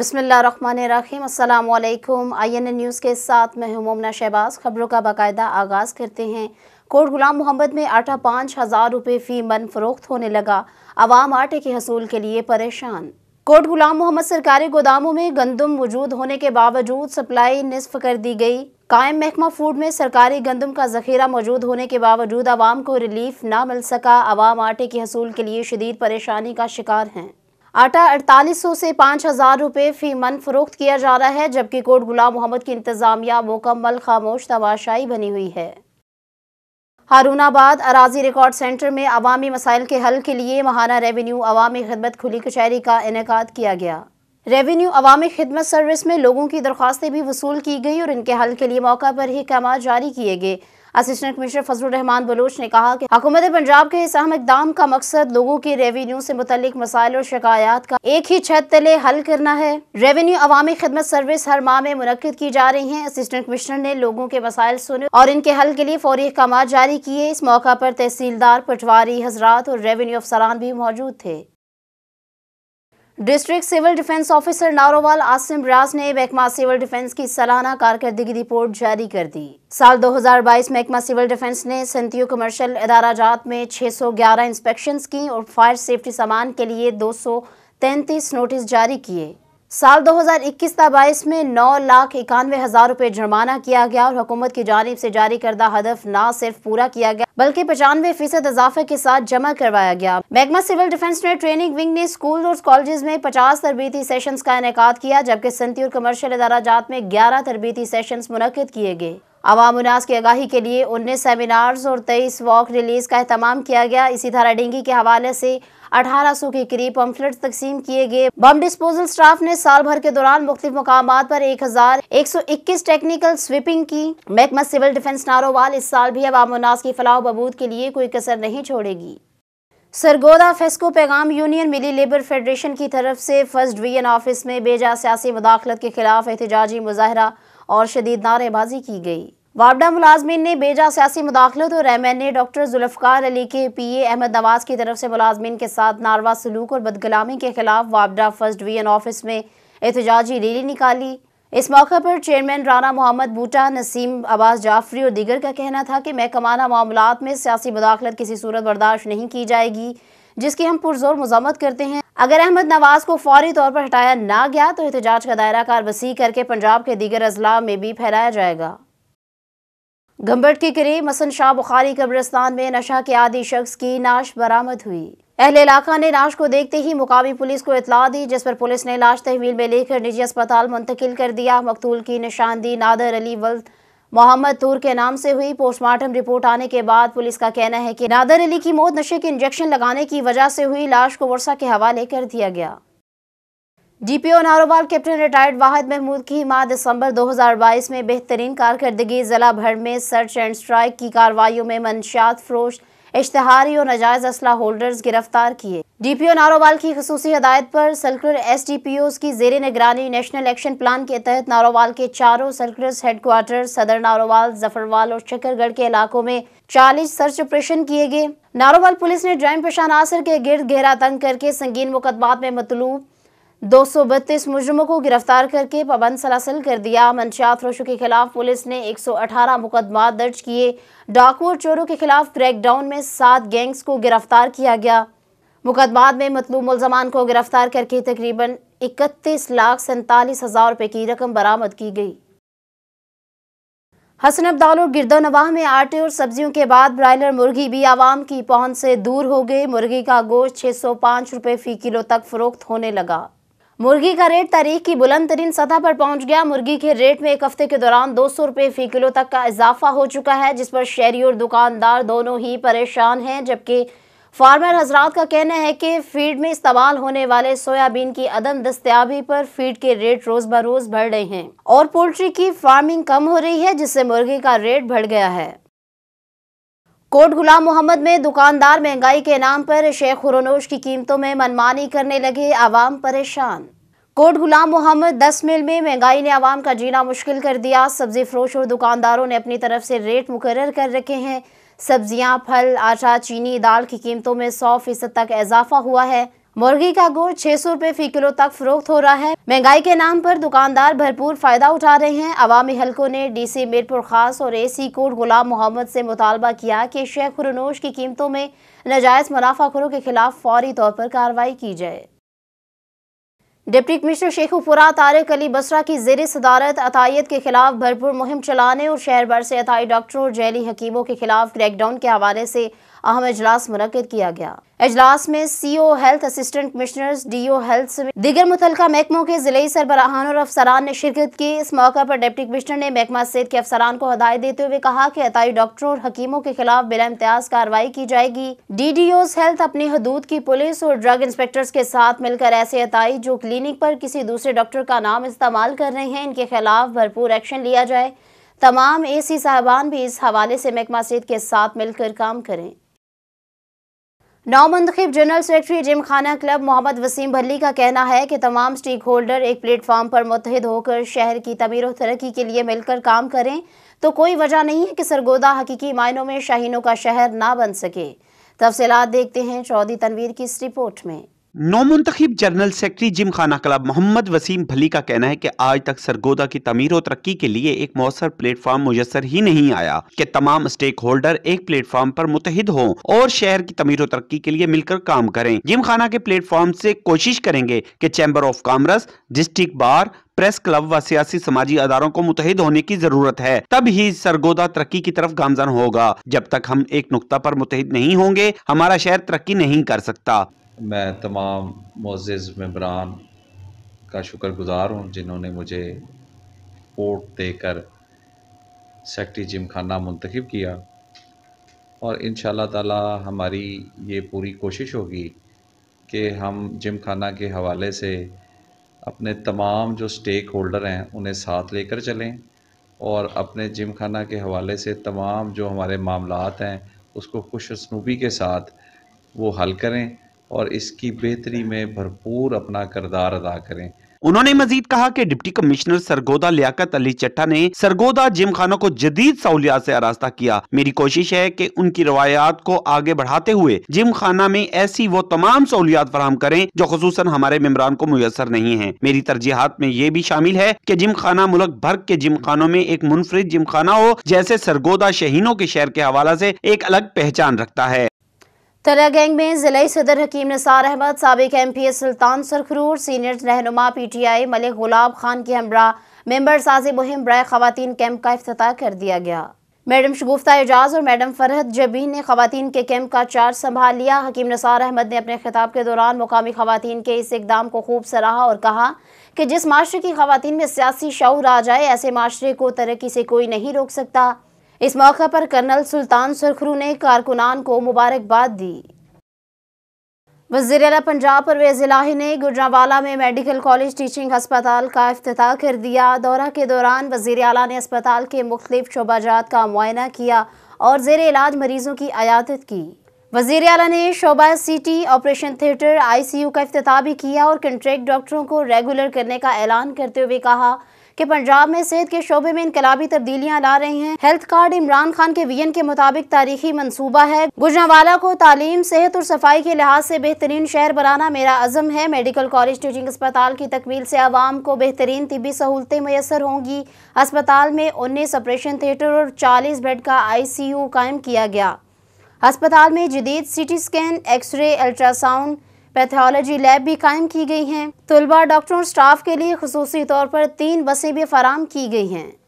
बसमीम अल्लाम I N news के साथ मैं हूं मोमना शहबाज खबरों का बाकायदा आगाज़ करते हैं कोट गुलाम मोहम्मद में आटा पाँच हज़ार रुपये फ़ी मन फरोख्त होने लगा आवाम आटे के हसूल के लिए परेशान कोट गुलाम मोहम्मद सरकारी गोदामों में गंदम वजूद होने के बावजूद सप्लाई निसफ कर दी गई कायम महकमा फूड में सरकारी गंदम का जखीरा मौजूद होने के बावजूद आवाम को रिलीफ ना मिल सका आवाम आटे के हसूल के लिए शदीद परेशानी का शिकार हैं आटा अड़तालीस सौ से पाँच हज़ार रुपये फ़ी मन फरोख्त किया जा रहा है जबकि कोट गुलाम मोहम्मद की इंतज़ामिया मुकम्मल खामोश तबाशाई बनी हुई है हारूनाबाद अराजी रिकॉर्ड सेंटर में अवामी मसाइल के हल के लिए महाना रेवेन्यू अवामी खदमत खुली कचहरी का इनका किया गया रेवेन्यू अवामी खिदमत सर्विस में लोगों की दरख्वास्तें भी वसूल की गई और इनके हल के लिए मौका पर ही काम जारी किए गए असिस्टेंट कमिश्नर फजल रहमान बलोच ने कहा कि हुकूमत पंजाब के इस अहम इकदाम का मकसद लोगों के रेवेन्यू से मुतलिक मसाइल और शिकायत का एक ही छत तले हल करना है रेवेन्यू अवामी खिदमत सर्विस हर माह में मुनद की जा रही है असिस्टेंट कमिश्नर ने लोगों के मसाइल सुने और इनके हल के लिए फौरी अहकाम जारी किए इस मौका पर तहसीलदार पटवारी हजरात और रेवेन्यू अफसरान भी मौजूद थे district civil defence officer Narowal Asim Raj ने महकमा सिविल डिफेंस की सालाना कारकर्दगी रिपोर्ट जारी कर दी साल 2022 महकमा सिविल डिफेंस ने सेंतीय कमर्शियल इदारा जात में 611 इंस्पेक्शंस की और फायर सेफ्टी सामान के लिए 233 नोटिस जारी किए साल 2021 हज़ार बाईस में नौ लाख इक्यानवे हज़ार रुपये जुर्माना किया गया और हुकूमत की जानब से जारी करदा हदफ न सिर्फ पूरा किया गया बल्कि पचानवे फीसद इजाफे के साथ जमा करवाया गया महकमा सिविल डिफेंस ने ट्रेनिंग विंग ने स्कूल और कॉलेज में पचास तरबती सेशन का इनका किया जबकि सन्ती और कमर्शल इदाराजात में ग्यारह तरबती सेशन मुनद किए गए आवाम उनास की आगाही के लिए उन्नीस सेमिनार्स और तेईस वॉक रिलीज का अहतमाम किया गया इसी तरह डेंगी के हवाले से 1800 के करीब पम्फलेट तकसीम किए गए बम डिस्पोजल स्टाफ ने साल भर के दौरान मुख्त मकाम पर एक हजार एक सौ इक्कीस टेक्निकल स्वीपिंग की महकमा सिविल डिफेंस नारोवाल इस साल भी अवाम उन्नास की फलाह बबूद के लिए कोई कसर नहीं छोड़ेगी सरगोदा फेस्को पैगाम यूनियन मिली लेबर फेडरेशन की तरफ से फर्स्ट डिवीजन ऑफिस में बेजा सियासी मुदाखलत के खिलाफ एहतजाजी मुजाहरा और शदीद नारेबाजी की गई वापडा मुलाजमीन ने बेजा सियासी मुदाखलत तो और M N A doctor Zulfiqar Ali के पी ए अहमद नवाज की तरफ से मुलाजमीन के साथ नारवा सलूक और बदगलामी के खिलाफ वापडा फर्स्ट डिवीजन ऑफिस में एहतजाजी रैली निकाली इस मौके पर चेयरमैन राना मोहम्मद बूटा नसीम अब्बास जाफरी और दीगर का कहना था कि महकमाना मामला में सियासी मुदाखलत किसी सूरत बर्दाश्त नहीं की जाएगी जिसकी हम पुरजोर मजम्मत करते हैं अगर अहमद नवाज को फौरी तौर पर हटाया ना गया तो एहतजाज का दायरा कार वसी करके पंजाब के दीगर अजला में भी फैलाया जाएगा गंबट के करीब मसन शाह बुखारी कब्रस्तान में नशा के आदि शख्स की नाश बरामद हुई अहले इलाका ने लाश को देखते ही मुकामी पुलिस को इतला दी जिस पर पुलिस ने लाश तहवील में लेकर निजी अस्पताल मुंतकिल कर दिया मकतूल की निशानदी नादर अली वल मोहम्मद तूर के नाम से हुई पोस्टमार्टम रिपोर्ट आने के बाद पुलिस का कहना है कि नादर अली की मौत नशे के इंजेक्शन लगाने की वजह से हुई लाश को वर्षा के हवाले कर दिया गया DPO Narowal captain retired Wahid Mahmood की माह दिसंबर 2022 में बेहतरीन कारकर्दगी जिला भर में सर्च एंड स्ट्राइक की कार्रवाइयों में मंशात फरोश इश्तहारी और नजायज असला होल्डर्स गिरफ्तार किए डीपीओ नारोवाल की खसूसी हदायत पर circular S D P Os की जेर निगरानी नेशनल एक्शन प्लान के तहत नारोवाल के चारों सर्कुलर हेडक्वार्टर सदर नारोवाल जफरवाल और शकरगढ़ के इलाकों में चालीस सर्च ऑपरेशन किए गए नारोवाल पुलिस ने ड्राइम पेशा आसर के गिर्द घेरा तंग करके संगीन मुकदमात में मतलूब दो सौ बत्तीस मुजरमों को गिरफ्तार करके पाबंद सलासल कर दिया मंशियात रोशों के खिलाफ पुलिस ने एक सौ अठारह मुकदमा दर्ज किए डाकू और चोरों के खिलाफ क्रैकडाउन में सात गैंग्स को गिरफ्तार किया गया मुकदमा में मतलूब मुलजमान को गिरफ्तार करके तकरीबन इकतीस लाख सैंतालीस हजार रुपये की रकम बरामद की गई हसन अब्दाल और गिरदो नवाह में आटे और सब्जियों के बाद ब्रायलर मुर्गी भी आवाम की पहुंच से दूर हो गई मुर्गी का गोश्त 605 रुपए फी किलो तक फरोख्त होने लगा मुर्गी का रेट तारीख की बुलंद तरीन सतह पर पहुंच गया मुर्गी के रेट में एक हफ्ते के दौरान दो सौ रुपये फी किलो तक का इजाफा हो चुका है जिस पर शहरी और दुकानदार दोनों ही परेशान हैं जबकि फार्मर हजरात का कहना है कि फीड में इस्तेमाल होने वाले सोयाबीन की अदम दस्तियाबी पर फीड के रेट रोज बरोज बढ़ रहे हैं और पोल्ट्री की फार्मिंग कम हो रही है जिससे मुर्गी का रेट बढ़ गया है कोट गुलाम मोहम्मद में दुकानदार महंगाई के नाम पर शेख हुरनोश की कीमतों में मनमानी करने लगे आवाम परेशान कोट गुलाम मोहम्मद दस मिल में महंगाई ने आवाम का जीना मुश्किल कर दिया सब्जी फरोश और दुकानदारों ने अपनी तरफ से रेट मुकर कर रखे हैं सब्जियां फल आटा चीनी दाल की कीमतों में सौ फीसद तक इजाफा हुआ है मुर्गी का गोश्त छह सौ रूपए फी किलो तक फरोख्त हो रहा है महंगाई के नाम पर दुकानदार भरपूर फायदा उठा रहे हैं अवामी हलकों ने डीसी मीरपुर खास और एसी कोट गुलाम मोहम्मद से मुतालबा किया कि शेख खुरनोश की कीमतों में नजायज मुनाफाखोरों के खिलाफ फौरी तौर पर कार्रवाई की जाए डिप्टी कमिश्नर शेखुपुरा तारक अली बसरा की जेर सदारत अतायत के खिलाफ भरपूर मुहिम चलाने और शहर भर से अताई डॉक्टरों और जैली हकीमों के खिलाफ क्रैकडाउन के हवाले से अहम इजलास मुनद किया गया अजलास में C O health assistant commissioner D O health समेत दीगर मुतल महकमों के जिले सरबराहान और अफसरान ने शिरकत की इस मौका पर डिप्टी कमिश्नर ने महकमा सेहत के अफसरान को हदायत देते हुए कहा कि अतई डॉक्टरों और हकीमों के खिलाफ बिला इम्तियाज कार्रवाई की जाएगी डी डी ओज हेल्थ अपनी हदूद की पुलिस और ड्रग इंस्पेक्टर्स के साथ मिलकर ऐसे अतई जो क्लिनिक पर किसी दूसरे डॉक्टर का नाम इस्तेमाल कर रहे हैं इनके खिलाफ भरपूर एक्शन लिया जाए तमाम ए सी साहबान भी इस हवाले से महकमा सेहत के साथ मिलकर काम करें नौ मुंतब general secretary gymkhana club Mohammad Waseem Bhalli का कहना है कि तमाम स्टेक होल्डर एक प्लेटफॉर्म पर मुतहद होकर शहर की तमीर और तरक्की के लिए मिलकर काम करें तो कोई वजह नहीं है कि सरगोदा हकीकी मायनों में शाहीनों का शहर ना बन सके तफसलत देखते हैं चौधरी तनवीर की इस रिपोर्ट में नौ मुंतब general secretary gymkhana club Mohammad Waseem Bhalli का कहना है कि आज तक सरगोदा की तमीर और तरक्की के लिए एक मौसर प्लेटफार्म मुयसर ही नहीं आया कि तमाम स्टेक होल्डर एक प्लेटफार्म पर मुतहद हों और शहर की तमीर और तरक्की के लिए मिलकर काम करें जिम खाना के प्लेटफार्म से कोशिश करेंगे कि chamber of commerce district bar press club व सियासी समाजी अदारों को मुतहद होने की जरूरत है तब ही सरगोदा तरक्की की तरफ गामजन होगा जब तक हम एक नुकता पर मुतहद नहीं होंगे हमारा शहर तरक्की नहीं कर सकता मैं तमाम मोजिज़ मम्बरान का शुक्रगुज़ार हूँ जिन्होंने मुझे वोट देकर सेक्टरी जिम खाना मुंतखब किया और इन ताला हमारी ये पूरी कोशिश होगी कि हम जिम खाना के हवाले से अपने तमाम जो स्टेक होल्डर हैं उन्हें साथ लेकर चलें और अपने जिम खाना के हवाले से तमाम जो हमारे मामलत हैं उसको खुशनूबी के साथ वो हल करें और इसकी बेहतरी में भरपूर अपना किरदार अदा करें उन्होंने मजीद कहा कि डिप्टी कमिश्नर सरगोदा लियाकत अली चट्टा ने सरगोदा जिम खानों को जदीद सहूलियात से आरास्ता किया मेरी कोशिश है कि उनकी रवायात को आगे बढ़ाते हुए जिम खाना में ऐसी वो तमाम सहूलियात फराम करें जो खसूस हमारे मेम्बरान को मैसर नहीं है मेरी तरजीहत में ये भी शामिल है की जिम खाना मुल्क भर के जिम खानों में एक मुनफरद जिम खाना हो जैसे सरगोदा शहीनों के शहर के हवाला ऐसी एक अलग पहचान रखता है तला गैंग में जिले सदर हकीम निसार अहमद सबक एम पी एस सुल्तान सरखरूर सीनियर रहनुमा P T I Malik Gulab Khan के हमरा मेम्बर साज़ मुहिम ब्राय खातन कैंप का अफ्ताह कर दिया गया मैडम शगुफ्ता एजाज और मैडम फरहत जबीन ने खातन के कैंप का चार्ज संभाल लिया हकीम निसार अहमद ने अपने खिताब के दौरान मुकामी खातन के इस इकदाम को खूब सराहा और कहा कि जिस माशरे की खातन में सियासी शौर आ जाए ऐसे माशरे को तरक्की से कोई नहीं रोक सकता इस मौके पर कर्नल सुल्तान सुरखरू ने कारकुनान को मुबारकबाद दी वजीर अला पंजाब परवेज इलाही ने गुजरावाला में मेडिकल कॉलेज टीचिंग अस्पताल का अफ्ताह कर दिया दौरा के दौरान वजीर अला ने अस्पताल के मुख्तफ शोबाजात का मुआयना किया और जेर इलाज मरीजों की अयादत की वजीर अला ने शोबा city operation theatre I C U का अफ्ताह भी किया और कंट्रैक्ट डॉक्टरों को रेगुलर करने का ऐलान करते हुए कहा कि पंजाब में सेहत के शोबे में इनकलाबी तब्दीलियां ला रहे हैं हेल्थ कार्ड इमरान खान के वीएन के मुताबिक तारीखी मनसूबा है गुजरावाला को तालीम सेहत और सफाई के लिहाज से बेहतरीन शहर बनाना मेरा अजम है मेडिकल कॉलेज टीचिंग अस्पताल की तकमील से आवाम को बेहतरीन तबी सहूलतें मैसर होंगी अस्पताल में उन्नीस ऑपरेशन थिएटर और चालीस बेड का आई सी यू कायम किया गया अस्पताल में जदीद C T scan x ray ultrasound pathology lab भी कायम की गई हैं तलबा डॉक्टरों स्टाफ के लिए खसूसी तौर पर तीन बसें भी फराम की गई हैं